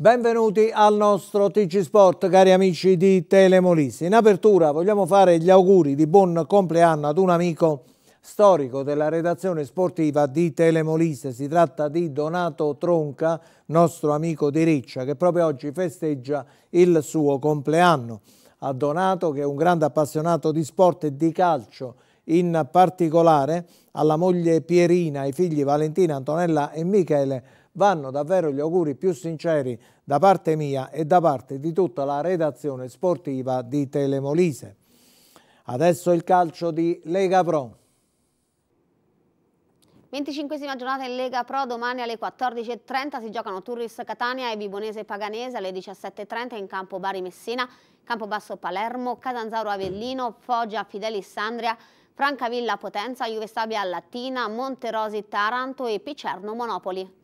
Benvenuti al nostro TG Sport, cari amici di Telemolisi. In apertura vogliamo fare gli auguri di buon compleanno ad un amico storico della redazione sportiva di Telemolise. Si tratta di Donato Tronca, nostro amico di Riccia, che proprio oggi festeggia il suo compleanno. A Donato, che è un grande appassionato di sport e di calcio, in particolare alla moglie Pierina, ai figli Valentina, Antonella e Michele, vanno davvero gli auguri più sinceri da parte mia e da parte di tutta la redazione sportiva di Telemolise. Adesso il calcio di Lega Pro. 25esima giornata in Lega Pro, domani alle 14.30 si giocano Turris Catania e Vibonese Paganese, alle 17.30 in campo Bari Messina, Campobasso Palermo, Catanzaro Avellino, Foggia Fidelis Sandria, Francavilla Potenza, Juve Stabia Latina, Monterosi Taranto e Picerno Monopoli.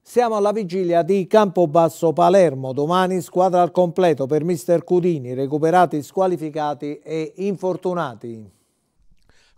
Siamo alla vigilia di Campobasso Palermo, domani squadra al completo per mister Cudini, recuperati, squalificati e infortunati.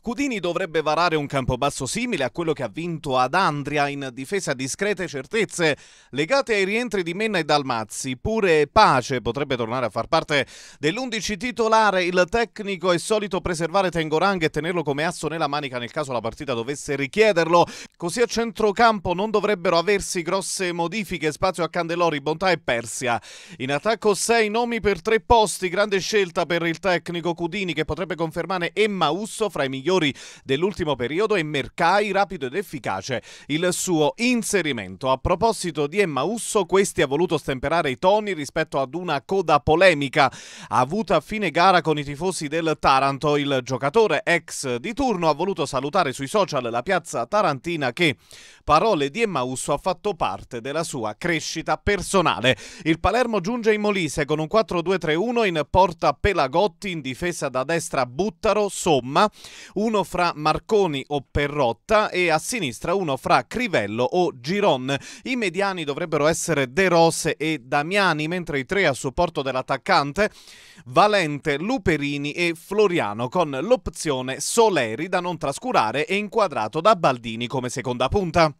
Cudini dovrebbe varare un campo basso simile a quello che ha vinto ad Andria in difesa di discrete certezze legate ai rientri di Menna e Dalmazzi. Pure Pace potrebbe tornare a far parte dell'11 titolare. Il tecnico è solito preservare Tengorang e tenerlo come asso nella manica nel caso la partita dovesse richiederlo. Così a centrocampo non dovrebbero aversi grosse modifiche. Spazio a Candelori, Bontà e Persia. In attacco 6 nomi per tre posti. Grande scelta per il tecnico Cudini che potrebbe confermare Emma Usso fra i migliori migliori dell'ultimo periodo e mercai rapido ed efficace il suo inserimento. A proposito di Emma Usso, questi ha voluto stemperare i toni rispetto ad una coda polemica avuta a fine gara con i tifosi del Taranto. Il giocatore ex di turno ha voluto salutare sui social la piazza tarantina che, parole di Emma Usso, ha fatto parte della sua crescita personale. Il Palermo giunge in Molise con un 4-2-3-1 in porta Pelagotti in difesa da destra Buttaro, Somma, uno fra Marconi o Perrotta e a sinistra uno fra Crivello o Giron. I mediani dovrebbero essere De Rose e Damiani, mentre i tre a supporto dell'attaccante Valente, Luperini e Floriano con l'opzione Soleri da non trascurare e inquadrato da Baldini come seconda punta.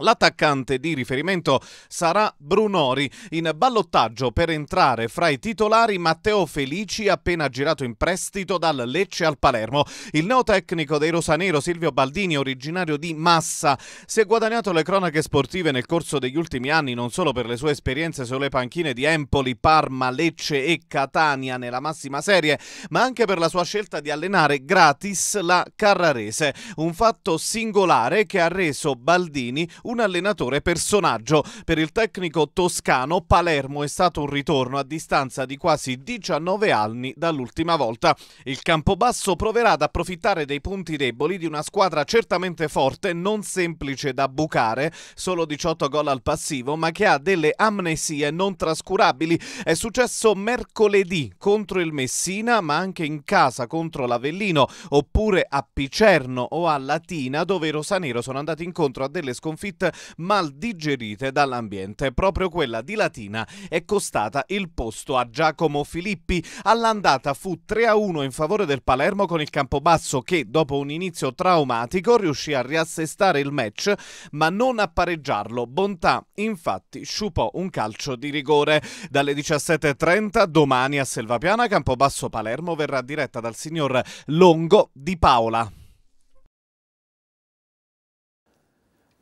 L'attaccante di riferimento sarà Brunori. In ballottaggio per entrare fra i titolari Matteo Felici, appena girato in prestito dal Lecce al Palermo. Il neotecnico dei Rosanero Silvio Baldini, originario di Massa, si è guadagnato le cronache sportive nel corso degli ultimi anni non solo per le sue esperienze sulle panchine di Empoli, Parma, Lecce e Catania nella massima serie, ma anche per la sua scelta di allenare gratis la Carrarese. Un fatto singolare che ha reso Baldini un allenatore personaggio. Per il tecnico toscano Palermo è stato un ritorno a distanza di quasi 19 anni dall'ultima volta. Il Campobasso proverà ad approfittare dei punti deboli di una squadra certamente forte, non semplice da bucare, solo 18 gol al passivo, ma che ha delle amnesie non trascurabili. È successo mercoledì contro il Messina, ma anche in casa contro l'Avellino, oppure a Picerno o a Latina, dove i rosanero sono andati incontro a delle sconfitte hit mal digerite dall'ambiente. Proprio quella di Latina è costata il posto a Giacomo Filippi. All'andata fu 3-1 in favore del Palermo con il Campobasso che, dopo un inizio traumatico, riuscì a riassestare il match ma non a pareggiarlo. Bontà, infatti, sciupò un calcio di rigore. Dalle 17.30 domani a Selvapiana, Campobasso Palermo verrà diretta dal signor Longo di Paola.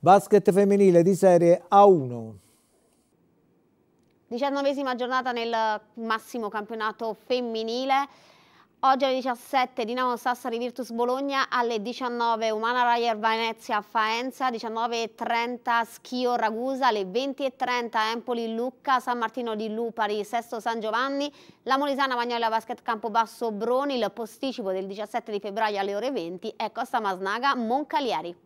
Basket femminile di serie A1. Diciannovesima giornata nel massimo campionato femminile. Oggi alle 17 Dinamo Sassari Virtus Bologna, alle 19 Umana Raier Venezia Faenza, 19.30 Schio Ragusa, alle 20.30 Empoli Lucca, San Martino di Lupari, Sesto San Giovanni, la Molisana Magnola Basket Campobasso Broni, il posticipo del 17 di febbraio alle ore 20 è Costa Masnaga Moncalieri.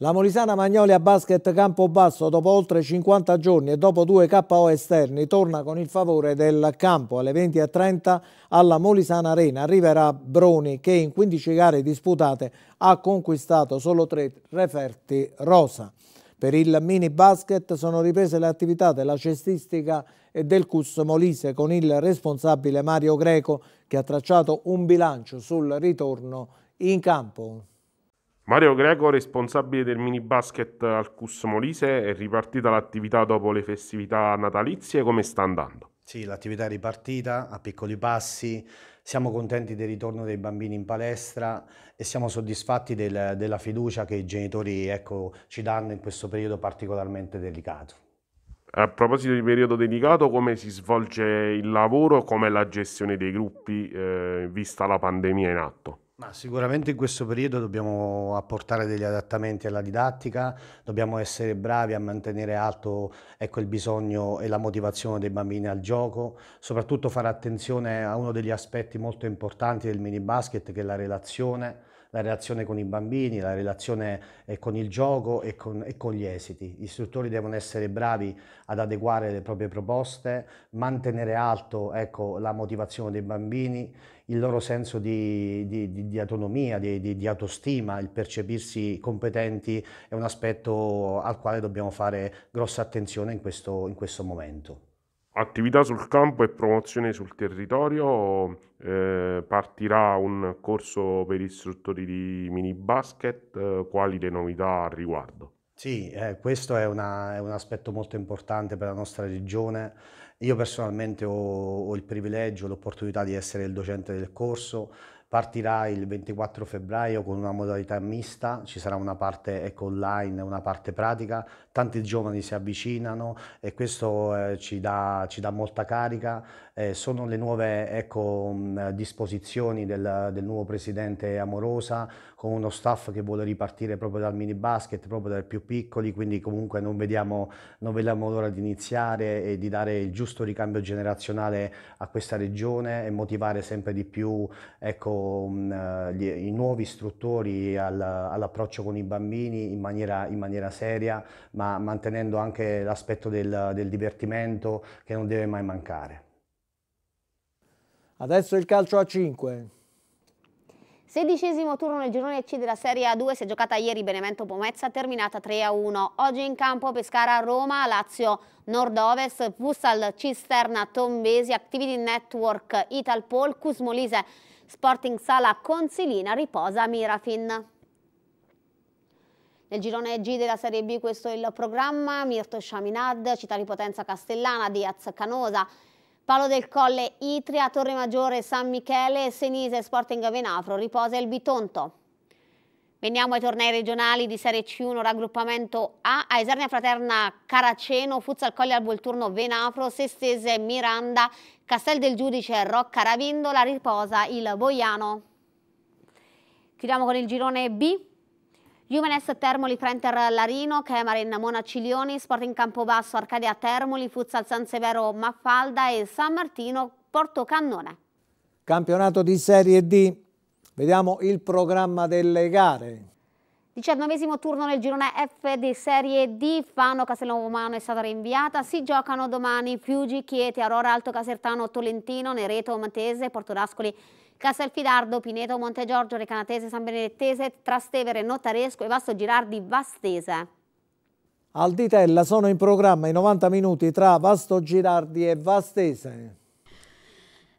La Molisana Magnolia Basket Campobasso dopo oltre 50 giorni e dopo due KO esterni torna con il favore del campo. Alle 20.30 alla Molisana Arena arriverà Broni che in 15 gare disputate ha conquistato solo tre referti rosa. Per il mini basket sono riprese le attività della cestistica e del CUS Molise con il responsabile Mario Greco che ha tracciato un bilancio sul ritorno in campo. Mario Greco, responsabile del mini basket al CUS Molise, è ripartita l'attività dopo le festività natalizie, come sta andando? Sì, l'attività è ripartita a piccoli passi, siamo contenti del ritorno dei bambini in palestra e siamo soddisfatti del, della fiducia che i genitori ecco, ci danno in questo periodo particolarmente delicato. A proposito di periodo delicato, come si svolge il lavoro, com'è la gestione dei gruppi eh, vista la pandemia in atto? Ma sicuramente in questo periodo dobbiamo apportare degli adattamenti alla didattica, dobbiamo essere bravi a mantenere alto ecco, il bisogno e la motivazione dei bambini al gioco, soprattutto fare attenzione a uno degli aspetti molto importanti del mini basket che è la relazione, la relazione con i bambini, la relazione eh, con il gioco e con, e con, gli esiti. Gli istruttori devono essere bravi ad adeguare le proprie proposte, mantenere alto ecco, la motivazione dei bambini, il loro senso di, di, di, di autonomia, di, autostima, il percepirsi competenti è un aspetto al quale dobbiamo fare grossa attenzione in questo, in questo momento. Attività sul campo e promozione sul territorio, eh, partirà un corso per istruttori di mini basket, eh, quali le novità al riguardo? Sì, eh, questo è, una, è, un aspetto molto importante per la nostra regione. Io personalmente ho, ho il privilegio, l'opportunità di essere il docente del corso, partirà il 24 febbraio con una modalità mista, ci sarà una parte ecco online e una parte pratica, tanti giovani si avvicinano e questo eh, ci, dà, ci, dà, molta carica, eh, sono le nuove ecco, mm, disposizioni del, del, nuovo presidente Amorosa con uno staff che vuole ripartire proprio dal mini basket, proprio dai più piccoli, quindi comunque non vediamo, non vediamo l'ora di iniziare e di dare il giusto ricambio generazionale a questa regione e motivare sempre di più ecco, um, gli, i nuovi istruttori al, all'approccio con i bambini in maniera, in maniera, seria, ma mantenendo anche l'aspetto del, del divertimento che non deve mai mancare. Adesso il calcio a 5. Sedicesimo turno nel girone C della Serie A2 si è giocata ieri Benevento Pomezza, terminata 3-1. Oggi in campo Pescara Roma, Lazio Nord-Ovest, Fussal Cisterna Tombesi, Activity Network Italpol, Cusmolise Sporting Sala Consilina, riposa Mirafin. Nel girone G della Serie B questo è il programma, Mirto Chaminad, Città di Potenza Castellana, Diaz Canosa, Palo del Colle, Itria, Torre Maggiore, San Michele, Senise, Sporting Avenafro, riposa il Bitonto. Veniamo ai tornei regionali di Serie C1, raggruppamento A, a Esernia Fraterna Caraceno, Futsal Colle al Volturno Venafro, Sestese Miranda, Castel del Giudice Rocca Ravindola, riposa il Boiano. Chiudiamo con il girone B, Juvenes Termoli Trenter Larino, Kemarin Ciglioni, Sporting Campobasso Arcadia Termoli, Futsal San Severo Maffalda e San Martino Portocannone. Campionato di Serie D, vediamo il programma delle gare. 19 turno nel girone F di Serie D, Fano, Castellomano è stata rinviata, si giocano domani Fiuggi, Chieti, Aurora, Alto Casertano, Tolentino, Nereto, Matese, Portodascoli Castelfidardo, Pineto, Montegiorgio, Recanatese, San Benedettese, Trastevere, Nottaresco e Vasto Girardi, Vastese. Al Ditella sono in programma i 90 minuti tra Vasto Girardi e Vastese.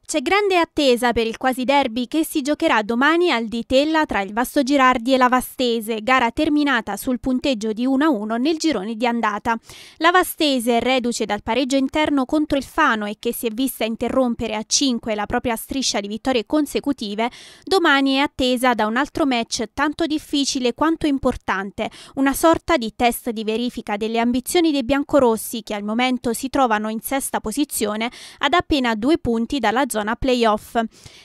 C'è grande attesa per il quasi derby che si giocherà domani al di Tella tra il Vasto Girardi e la Vastese, gara terminata sul punteggio di 1-1 nel girone di andata. La Vastese, reduce dal pareggio interno contro il Fano e che si è vista interrompere a 5 la propria striscia di vittorie consecutive, domani è attesa da un altro match tanto difficile quanto importante, una sorta di test di verifica delle ambizioni dei biancorossi che al momento si trovano in sesta posizione ad appena due punti dalla zona zona playoff.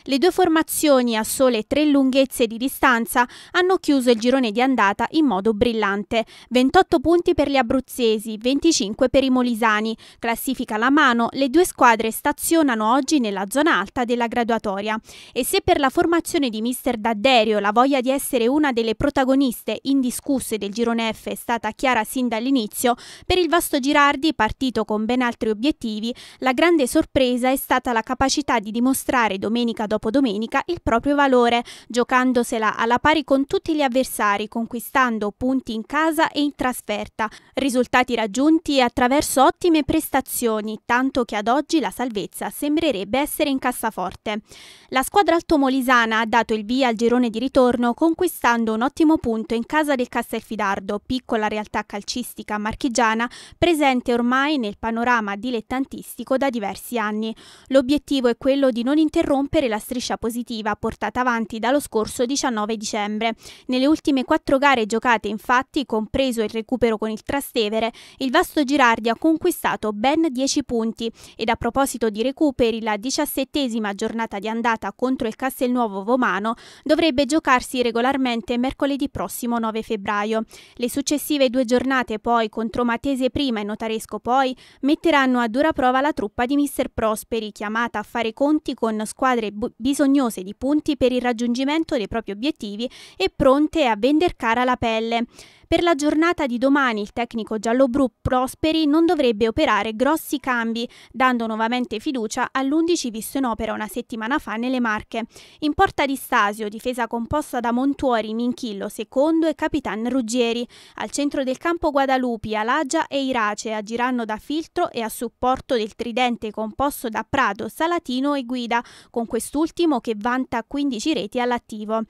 Le due formazioni a sole tre lunghezze di distanza hanno chiuso il girone di andata in modo brillante. 28 punti per gli abruzzesi, 25 per i molisani. Classifica alla mano, le due squadre stazionano oggi nella zona alta della graduatoria. E se per la formazione di mister D'Adderio la voglia di essere una delle protagoniste indiscusse del girone F è stata chiara sin dall'inizio, per il vasto Girardi, partito con ben altri obiettivi, la grande sorpresa è stata la capacità di dimostrare domenica dopo domenica il proprio valore, giocandosela alla pari con tutti gli avversari, conquistando punti in casa e in trasferta, risultati raggiunti attraverso ottime prestazioni, tanto che ad oggi la salvezza sembrerebbe essere in cassaforte. La squadra altomolisana ha dato il via al girone di ritorno conquistando un ottimo punto in casa del Castelfidardo, piccola realtà calcistica marchigiana presente ormai nel panorama dilettantistico da diversi anni. L'obiettivo è quello quello di non interrompere la striscia positiva portata avanti dallo scorso 19 dicembre. Nelle ultime quattro gare giocate infatti, compreso il recupero con il Trastevere, il Vasto Girardi ha conquistato ben 10 punti ed a proposito di recuperi la diciassettesima giornata di andata contro il Castelnuovo Vomano dovrebbe giocarsi regolarmente mercoledì prossimo 9 febbraio. Le successive due giornate poi contro Matese prima e Notaresco poi metteranno a dura prova la truppa di Mister Prosperi chiamata a fare conti con squadre bisognose di punti per il raggiungimento dei propri obiettivi e pronte a vender cara la pelle. Per la giornata di domani il tecnico giallo-bru Prosperi non dovrebbe operare grossi cambi, dando nuovamente fiducia all'11 visto in opera una settimana fa nelle Marche. In porta di Stasio, difesa composta da Montuori, Minchillo, Secondo e Capitan Ruggieri. Al centro del campo Guadalupi, Alagia e Irace, agiranno da filtro e a supporto del tridente composto da Prado, Salatino e Guida, con quest'ultimo che vanta 15 reti all'attivo.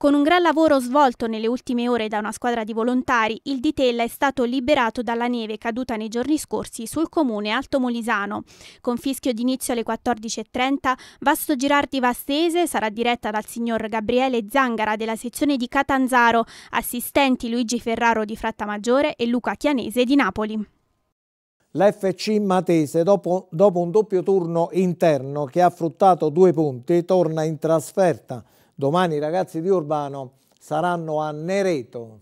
Con un gran lavoro svolto nelle ultime ore da una squadra di volontari, il Ditella è stato liberato dalla neve caduta nei giorni scorsi sul comune Alto Molisano. Con fischio d'inizio alle 14.30, Vasto Girardi Vastese sarà diretta dal signor Gabriele Zangara della sezione di Catanzaro, assistenti Luigi Ferraro di Frattamaggiore e Luca Chianese di Napoli. L'FC Matese, dopo, dopo, un doppio turno interno che ha fruttato due punti, torna in trasferta. Domani i ragazzi di Urbano saranno a Nereto.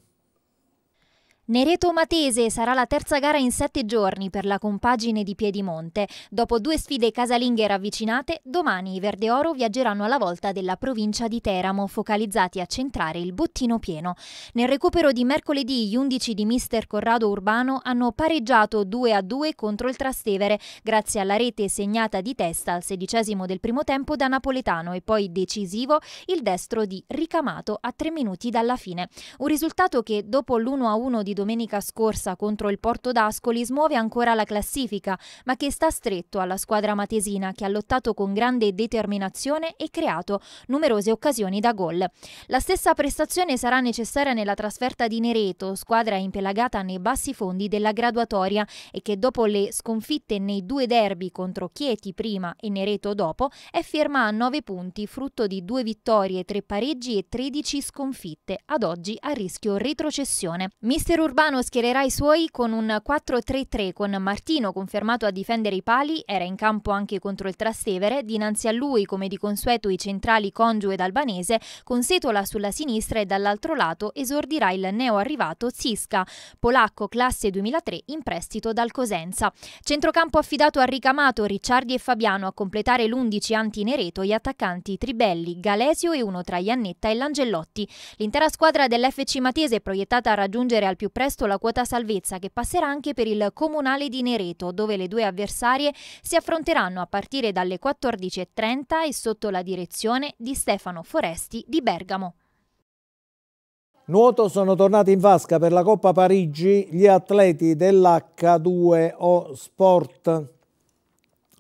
Nereto Matese sarà la terza gara in sette giorni per la compagine di Piedimonte. Dopo due sfide casalinghe ravvicinate, domani i Verdeoro viaggeranno alla volta della provincia di Teramo, focalizzati a centrare il bottino pieno. Nel recupero di mercoledì, gli undici di mister Corrado Urbano hanno pareggiato 2-2 contro il Trastevere, grazie alla rete segnata di testa al sedicesimo del primo tempo da Napoletano e poi decisivo il destro di Ricamato a tre minuti dalla fine. Un risultato che, dopo l'1-1 di domenica scorsa contro il Porto d'Ascoli smuove ancora la classifica, ma che sta stretto alla squadra matesina che ha lottato con grande determinazione e creato numerose occasioni da gol. La stessa prestazione sarà necessaria nella trasferta di Nereto, squadra impelagata nei bassi fondi della graduatoria e che dopo le sconfitte nei due derby contro Chieti prima e Nereto dopo è ferma a 9 punti, frutto di due vittorie, tre pareggi e 13 sconfitte, ad oggi a rischio retrocessione. Mister Urbano schiererà i suoi con un 4-3-3 con Martino confermato a difendere i pali, era in campo anche contro il Trastevere, dinanzi a lui come di consueto i centrali Congiu ed Albanese, con Setola sulla sinistra e dall'altro lato esordirà il neo arrivato Ziska, polacco classe 2003 in prestito dal Cosenza. Centrocampo affidato a Ricamato, Ricciardi e Fabiano a completare l'11 anti-Nereto gli attaccanti Tribelli, Galesio e uno tra Iannetta e Langellotti. L'intera squadra dell'FC Matese è proiettata a raggiungere al più presto la quota salvezza che passerà anche per il Comunale di Nereto, dove le due avversarie si affronteranno a partire dalle 14.30 e sotto la direzione di Stefano Foresti di Bergamo. Nuoto sono tornati in vasca per la Coppa Parigi gli atleti dell'H2O Sport.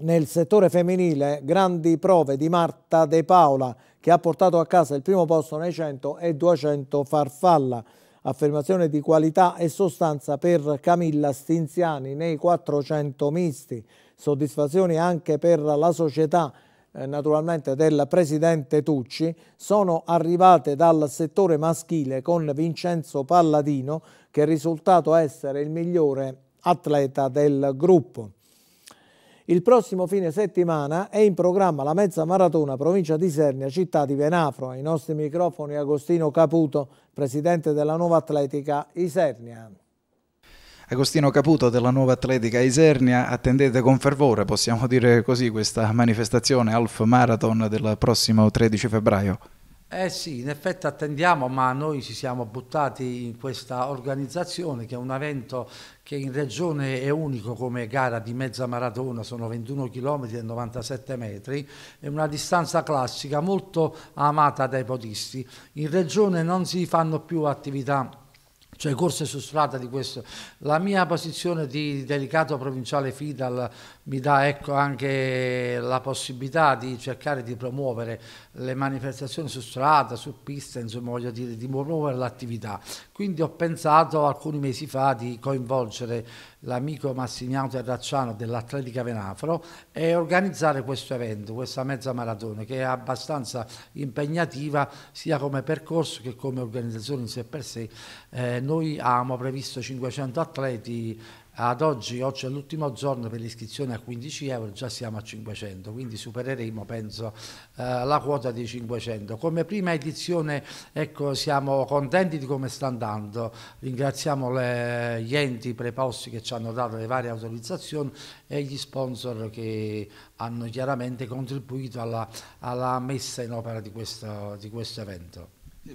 Nel settore femminile grandi prove di Marta De Paola che ha portato a casa il primo posto nei 100 e 200 farfalla affermazione di qualità e sostanza per Camilla Stinziani nei 400 misti, soddisfazioni anche per la società eh, naturalmente del presidente Tucci, sono arrivate dal settore maschile con Vincenzo Palladino che è risultato essere il migliore atleta del gruppo. Il prossimo fine settimana è in programma la mezza maratona provincia di Sernia, città di Venafro. Ai nostri microfoni Agostino Caputo, presidente della Nuova Atletica Isernia. Agostino Caputo della Nuova Atletica Isernia, attendete con fervore, possiamo dire così, questa manifestazione Alf Marathon del prossimo 13 febbraio. Eh sì, in effetti attendiamo, ma noi ci siamo buttati in questa organizzazione che è un evento che in regione è unico come gara di mezza maratona, sono 21 km e 97 metri, è una distanza classica molto amata dai podisti. In regione non si fanno più attività cioè corse su strada di questo. La mia posizione di delicato provinciale FIDAL mi dà ecco, anche la possibilità di cercare di promuovere le manifestazioni su strada, su pista, insomma voglio dire di promuovere l'attività. Quindi ho pensato alcuni mesi fa di coinvolgere l'amico Massimiano Terracciano dell'Atletica Venafro e organizzare questo evento, questa mezza maratona che è abbastanza impegnativa sia come percorso che come organizzazione in sé per sé. Eh, noi abbiamo previsto 500 atleti ad oggi, oggi è l'ultimo giorno per l'iscrizione a 15 euro, già siamo a 500, quindi supereremo penso eh, la quota di 500. Come prima edizione ecco, siamo contenti di come sta andando, ringraziamo le, gli enti preposti che ci hanno dato le varie autorizzazioni e gli sponsor che hanno chiaramente contribuito alla, alla messa in opera di questo, di questo evento.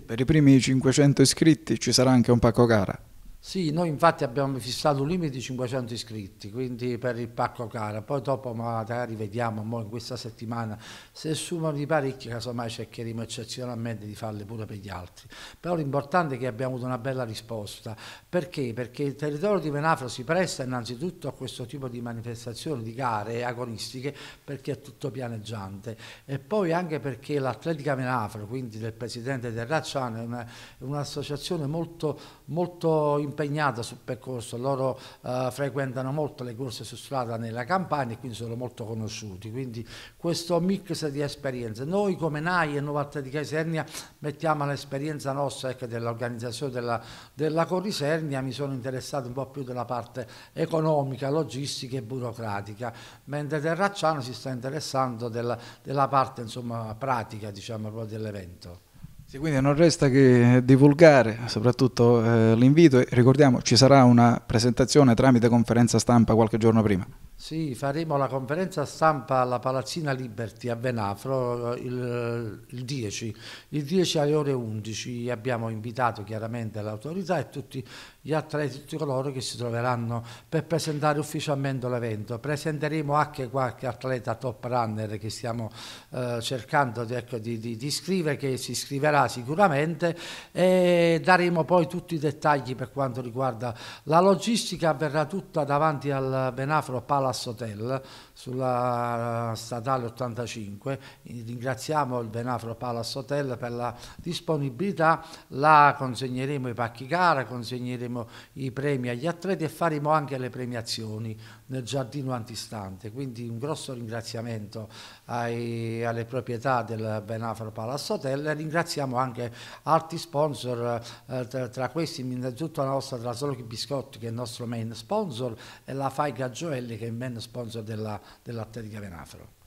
Per i primi 500 iscritti ci sarà anche un pacco gara. Sì, noi infatti abbiamo fissato un limite di 500 iscritti, quindi per il pacco cara, poi dopo magari vediamo in questa settimana se sumano di parecchi, casomai cercheremo eccezionalmente di farle pure per gli altri. Però l'importante è che abbiamo avuto una bella risposta, perché? Perché il territorio di Venafro si presta innanzitutto a questo tipo di manifestazioni, di gare agonistiche, perché è tutto pianeggiante e poi anche perché l'Atletica Venafro, quindi del presidente Terracciano, è un'associazione molto molto impegnata sul percorso, loro eh, frequentano molto le corse su strada nella campagna e quindi sono molto conosciuti, quindi questo mix di esperienze. Noi come NAI e Novatta di Casernia mettiamo l'esperienza nostra ecco, dell'organizzazione della, della Corisernia, mi sono interessato un po' più della parte economica, logistica e burocratica, mentre Terracciano si sta interessando della, della parte insomma, pratica diciamo, dell'evento. Sì, quindi non resta che divulgare soprattutto eh, l'invito e ricordiamo ci sarà una presentazione tramite conferenza stampa qualche giorno prima. Sì, faremo la conferenza stampa alla Palazzina Liberty a Benafro eh, il, il 10, il 10 alle ore 11 abbiamo invitato chiaramente l'autorità e tutti gli atleti, tutti coloro che si troveranno per presentare ufficialmente l'evento. Presenteremo anche qualche atleta top runner che stiamo eh, cercando di, ecco, di, di, di, iscrivere, che si iscriverà sicuramente e daremo poi tutti i dettagli per quanto riguarda la logistica, avverrà tutta davanti al Benafro Palace Hotel sulla statale 85. Ringraziamo il Benafro Palace Hotel per la disponibilità, La consegneremo i pacchi gara, consegneremo i premi agli atleti e faremo anche le premiazioni nel giardino antistante. Quindi un grosso ringraziamento ai, alle proprietà del Benafro Palace Hotel e ringraziamo anche altri sponsor, eh, tra, tra, questi innanzitutto la nostra Trasolochi Biscotti che è il nostro main sponsor e la Fai Gioelli che è il main sponsor della, dell'Atletica Benafro.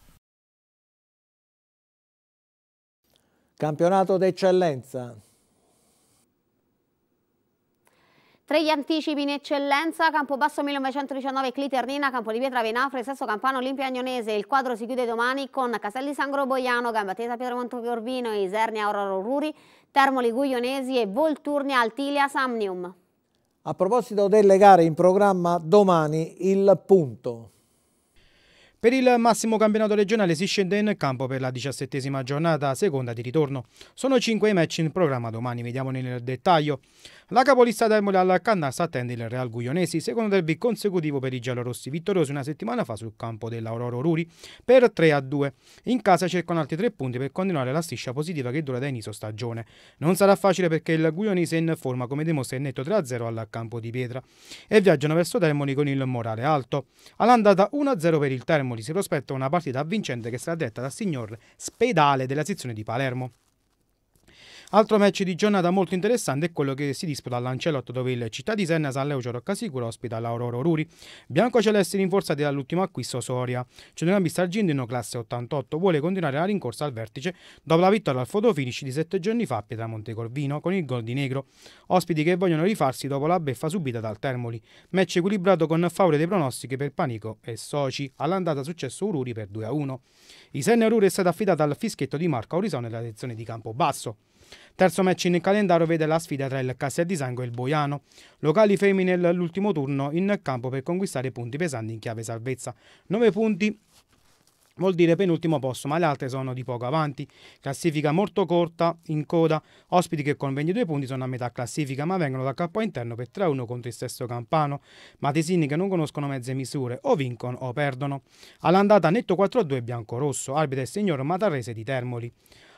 Campionato d'eccellenza. Tre gli anticipi in eccellenza, Campobasso 1919, Cliternina, Campo di Pietra, Venafre, Sesso Campano, Olimpia Agnonese. Il quadro si chiude domani con Caselli Sangro Boiano, Gambatesa Pietramonte Corvino, Isernia Aurora Ruri, Termoli Guglionesi e Volturnia Altilia Samnium. A proposito delle gare in programma, domani il punto. Per il massimo campionato regionale si scende in campo per la diciassettesima giornata, seconda di ritorno. Sono cinque i match in programma domani, vediamo nel dettaglio. La capolista del alla Cannas attende il Real Guglionesi, secondo derby consecutivo per i giallorossi vittoriosi una settimana fa sul campo dell'Aurora Ruri per 3-2. In casa cercano altri tre punti per continuare la striscia positiva che dura da inizio stagione. Non sarà facile perché il Guglionese è in forma come dimostra il netto 3-0 al campo di pietra e viaggiano verso Termoli con il morale alto. All'andata 1-0 per il Termoli si prospetta una partita vincente che sarà detta dal signor Spedale della sezione di Palermo. Altro match di giornata molto interessante è quello che si disputa all'Ancelotto dove il Città di Senna San Leucio Roccasicuro ospita l'Aurora Bianco Biancocelesti rinforzati dall'ultimo acquisto Soria. Centrocampista argentino classe 88 vuole continuare la rincorsa al vertice dopo la vittoria al fotofinish di sette giorni fa a Pietramonte Corvino con il gol di Negro. Ospiti che vogliono rifarsi dopo la beffa subita dal Termoli. Match equilibrato con favore dei pronostici per Panico e Soci. All'andata successo Ururi per 2-1. Il Senna Ruri è stato affidato al fischietto di Marco Aurisone nella sezione di Campobasso. Terzo match in calendario vede la sfida tra il Cassia di Sango e il Boiano. Locali femmine all'ultimo turno in campo per conquistare punti pesanti in chiave salvezza. 9 punti vuol dire penultimo posto, ma le altre sono di poco avanti. Classifica molto corta, in coda, ospiti che con 22 punti sono a metà classifica, ma vengono dal capo interno per 3-1 contro il stesso Campano. Matesini che non conoscono mezze misure, o vincono o perdono. All'andata netto 4-2 bianco-rosso, arbitro e signor Matarrese di Termoli.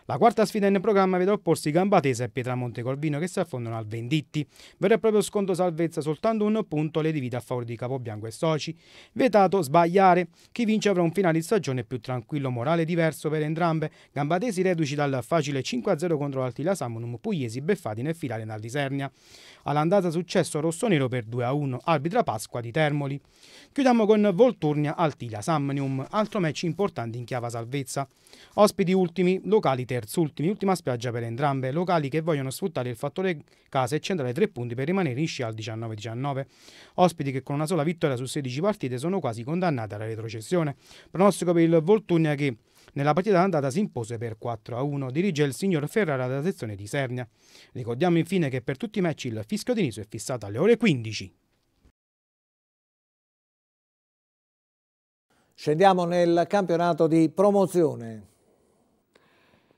La quarta sfida in programma vedrà opporsi Gambatese e Pietramonte Corvino che si affondano al Venditti. Vero e proprio sconto salvezza soltanto un punto le divide a favore di Capobianco e Soci. Vietato sbagliare. Chi vince avrà un finale di stagione più tranquillo, morale diverso per entrambe. Gambatesi reduci dal facile 5-0 contro l'Altila Samunum, Pugliesi, beffati nel Filare dal Disernia. All'andata successo rossonero per 2-1, arbitra Pasqua di Termoli. Chiudiamo con Volturnia Altila Samnium, altro match importante in chiave salvezza. Ospiti ultimi, locali terreni terzultimi, ultima spiaggia per entrambe, locali che vogliono sfruttare il fattore casa e centrare tre punti per rimanere in scia al 19-19. Ospiti che con una sola vittoria su 16 partite sono quasi condannati alla retrocessione. Pronostico per il Voltugna che nella partita d'andata si impose per 4 1. Dirige il signor Ferrara dalla sezione di Sernia. Ricordiamo infine che per tutti i match il fischio di Niso è fissato alle ore 15. Scendiamo nel campionato di promozione.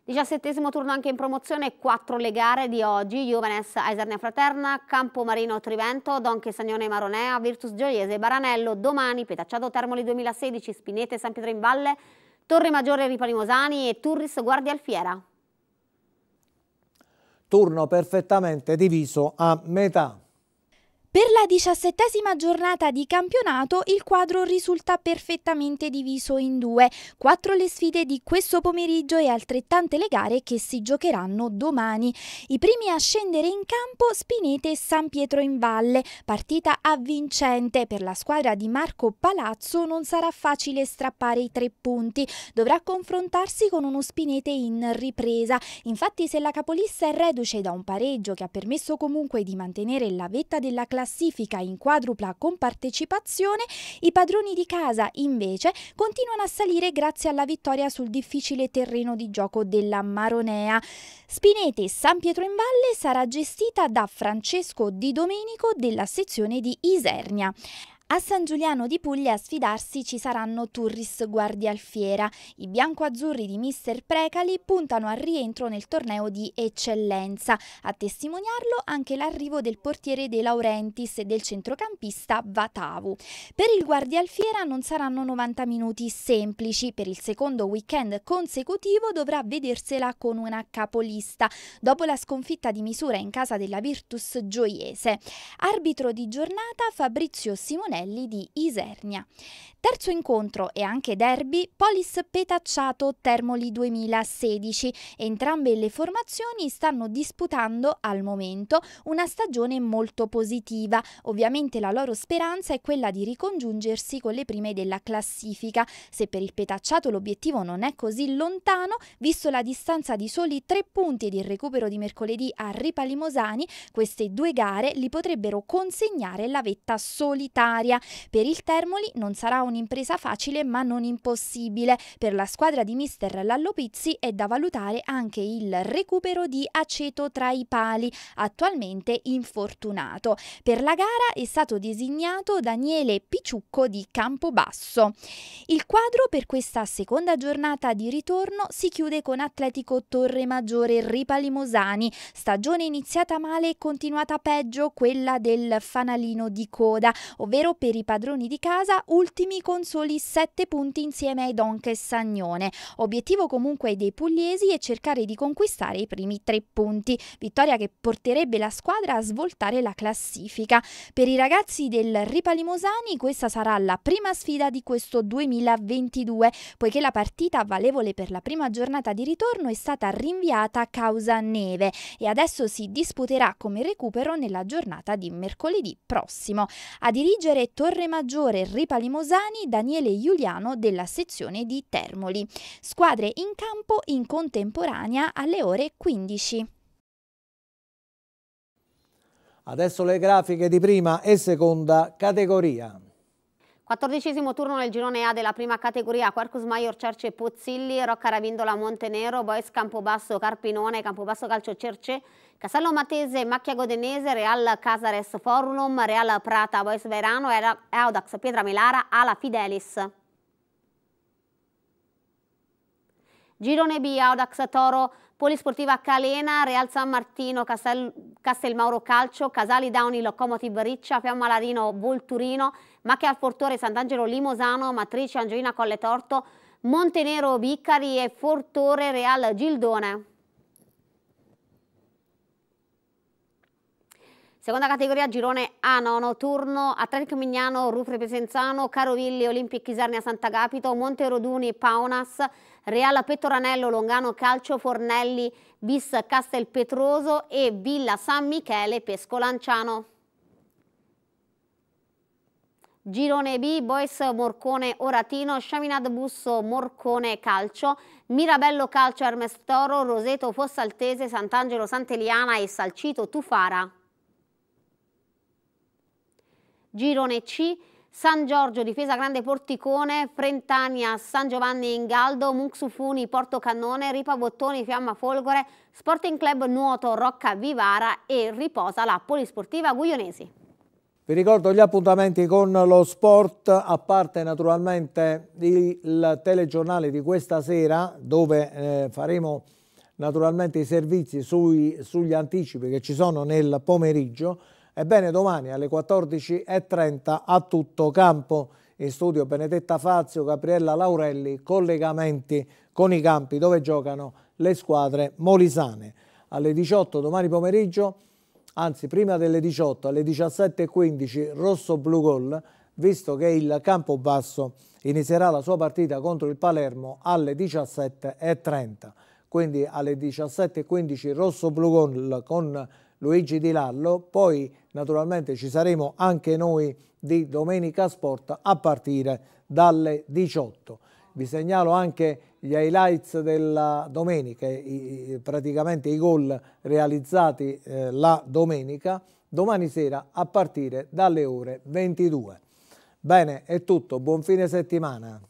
Diciassettesimo turno anche in promozione, quattro le gare di oggi, Juvenes Aisernia Fraterna, Campomarino Trivento, Don Sagnone Maronea, Virtus Gioiese Baranello, domani Petacciato Termoli 2016, Spinete San Pietro in Valle, Torre Maggiore Ripalimosani e Turris Guardia Alfiera. Turno perfettamente diviso a metà. Per la diciassettesima giornata di campionato il quadro risulta perfettamente diviso in due, quattro le sfide di questo pomeriggio e altrettante le gare che si giocheranno domani. I primi a scendere in campo Spinete e San Pietro in Valle, partita avvincente per la squadra di Marco Palazzo non sarà facile strappare i tre punti, dovrà confrontarsi con uno Spinete in ripresa, infatti se la capolista è reduce da un pareggio che ha permesso comunque di mantenere la vetta della classe classifica in quadrupla compartecipazione, i padroni di casa invece continuano a salire grazie alla vittoria sul difficile terreno di gioco della Maronea. Spinete San Pietro in Valle sarà gestita da Francesco Di Domenico della sezione di Isernia. A San Giuliano di Puglia a sfidarsi ci saranno Turris Guardialfiera. I bianco-azzurri di Mister Precali puntano al rientro nel torneo di eccellenza. A testimoniarlo anche l'arrivo del portiere De Laurentiis e del centrocampista Vatavu. Per il Guardialfiera non saranno 90 minuti semplici. Per il secondo weekend consecutivo dovrà vedersela con una capolista, dopo la sconfitta di misura in casa della Virtus Gioiese. Arbitro di giornata Fabrizio Simonetti Castelli di Isernia. Terzo incontro e anche derby Polis Petacciato Termoli 2016. Entrambe le formazioni stanno disputando al momento una stagione molto positiva. Ovviamente la loro speranza è quella di ricongiungersi con le prime della classifica. Se per il Petacciato l'obiettivo non è così lontano, visto la distanza di soli tre punti ed il recupero di mercoledì a Ripa Limosani, queste due gare li potrebbero consegnare la vetta solitaria bari Per il Termoli non sarà un'impresa facile ma non impossibile. Per la squadra di mister Lallopizzi è da valutare anche il recupero di Aceto tra i pali, attualmente infortunato. Per la gara è stato designato Daniele Picciucco di Campobasso. Il quadro per questa seconda giornata di ritorno si chiude con Atletico Torremaggiore Ripali Mosani, stagione iniziata male e continuata peggio quella del fanalino di coda, ovvero per i padroni di casa, ultimi con soli 7 punti insieme ai Donk e Sagnone. Obiettivo comunque dei pugliesi è cercare di conquistare i primi 3 punti, vittoria che porterebbe la squadra a svoltare la classifica. Per i ragazzi del Ripalimosani questa sarà la prima sfida di questo 2022, poiché la partita valevole per la prima giornata di ritorno è stata rinviata a causa neve e adesso si disputerà come recupero nella giornata di mercoledì prossimo. A dirigere Emanuele Torremaggiore Ripalimosani, Daniele Giuliano della sezione di Termoli. Squadre in campo in contemporanea alle ore 15. Adesso le grafiche di prima e seconda categoria. Quattordicesimo turno nel girone A della prima categoria, Quarcus Maior, Cerce, Pozzilli, Rocca Ravindola, Montenero, Bois, Campobasso, Carpinone, Campobasso Calcio, Cerce, Castello Matese, Macchia Godenese, Real Casares Forum, Real Prata Bois Verano, Audax Pietra Melara, Ala Fidelis. Girone B, Audax Toro, Polisportiva Calena, Real San Martino, Castel, Mauro Calcio, Casali Downi, Locomotive Riccia, Fiamma Fiammalarino, Volturino, Macchia Fortore, Sant'Angelo Limosano, Matrice Angioina Colle Torto, Montenero Vicari e Fortore Real Gildone. Seconda categoria, girone A, nono turno, Atletico Mignano, Rufre Pesenzano, Carovilli, Olimpic Chisarnia Sant'Agapito, Monteroduni, Paunas, Reala Pettoranello, Longano Calcio, Fornelli, Bis Castelpetroso e Villa San Michele, Pescolanciano. Girone B, Boys Morcone Oratino, Sciaminad Busso Morcone Calcio, Mirabello Calcio Ermestoro, Roseto Fossaltese, Sant'Angelo Santeliana e Salcito Tufara. Girone C, San Giorgio, Difesa Grande Porticone, Frentania, San Giovanni Ingaldo, Muxufuni, Porto Cannone, Ripa Bottoni, Fiamma Folgore, Sporting Club Nuoto, Rocca Vivara e riposa la Polisportiva Guglionesi. Vi ricordo gli appuntamenti con lo sport, a parte naturalmente il telegiornale di questa sera dove eh, faremo naturalmente i servizi sui, sugli anticipi che ci sono nel pomeriggio Ebbene, domani alle 14.30 a tutto campo. In studio Benedetta Fazio, Gabriella Laurelli, collegamenti con i campi dove giocano le squadre molisane. Alle 18 domani pomeriggio, anzi prima delle 18, alle 17.15 rosso-blu gol, visto che il Campobasso inizierà la sua partita contro il Palermo alle 17.30. Quindi alle 17.15 rosso-blu gol con Luigi Di Lallo, poi naturalmente ci saremo anche noi di Domenica Sport a partire dalle 18. Vi segnalo anche gli highlights della domenica, i, praticamente i gol realizzati eh, la domenica, domani sera a partire dalle ore 22. Bene, è tutto, buon fine settimana.